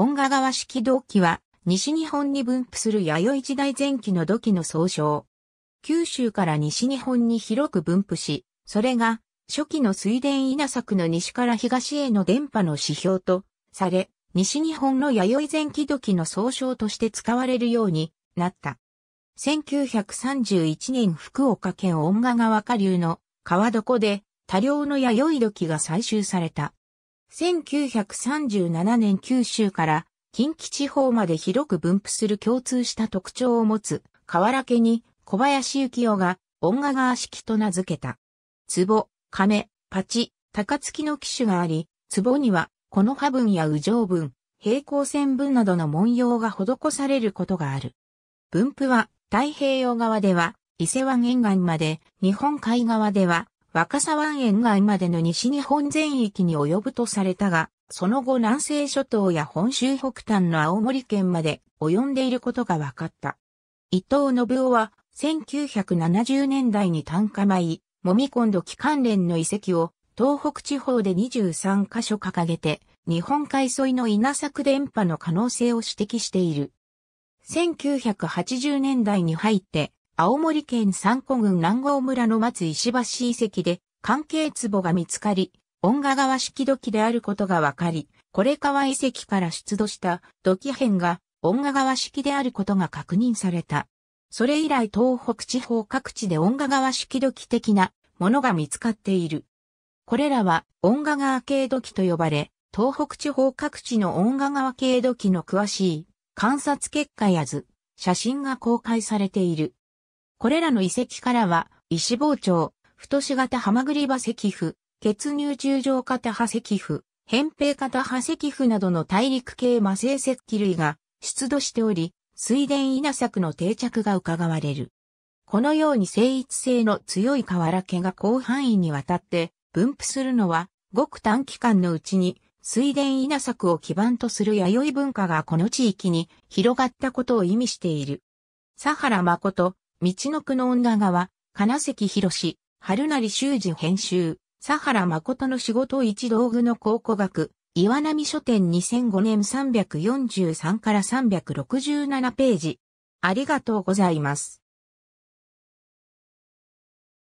音賀川式土器は、西日本に分布する弥生時代前期の土器の総称。九州から西日本に広く分布し、それが、初期の水田稲作の西から東への電波の指標と、され、西日本の弥生前期土器の総称として使われるようになった。1931年福岡県音賀川下流の川床で多量の弥生土器が採集された。1937年九州から近畿地方まで広く分布する共通した特徴を持つ河原家に小林幸雄が音画川式と名付けた。壺、亀、パチ、高槻の機種があり、壺にはこの葉分や右上分、平行線分などの文様が施されることがある。分布は太平洋側では伊勢湾沿岸まで、日本海側では若狭湾沿岸までの西日本全域に及ぶとされたが、その後南西諸島や本州北端の青森県まで及んでいることが分かった。伊藤信夫は1970年代に単価米、もみこんど機関連の遺跡を東北地方で23カ所掲げて、日本海沿いの稲作電波の可能性を指摘している。1980年代に入って、青森県三古郡南郷村の松石橋遺跡で関係壺が見つかり、音賀川式土器であることがわかり、これ川遺跡から出土した土器片が音賀川式であることが確認された。それ以来東北地方各地で音賀川式土器的なものが見つかっている。これらは音賀川系土器と呼ばれ、東北地方各地の音賀川系土器の詳しい観察結果や図、写真が公開されている。これらの遺跡からは、石包丁、太し型ハマグリバ石符、血乳中上型破石符、扁平型破石符などの大陸系魔性石器類が出土しており、水田稲作の定着が伺われる。このように精一性の強い瓦家が広範囲にわたって分布するのは、ごく短期間のうちに水田稲作を基盤とする弥生文化がこの地域に広がったことを意味している。佐原誠、道のくの女川、金関博春成修二編集、佐原誠の仕事一道具の考古学、岩波書店2005年343から367ページ。ありがとうございます。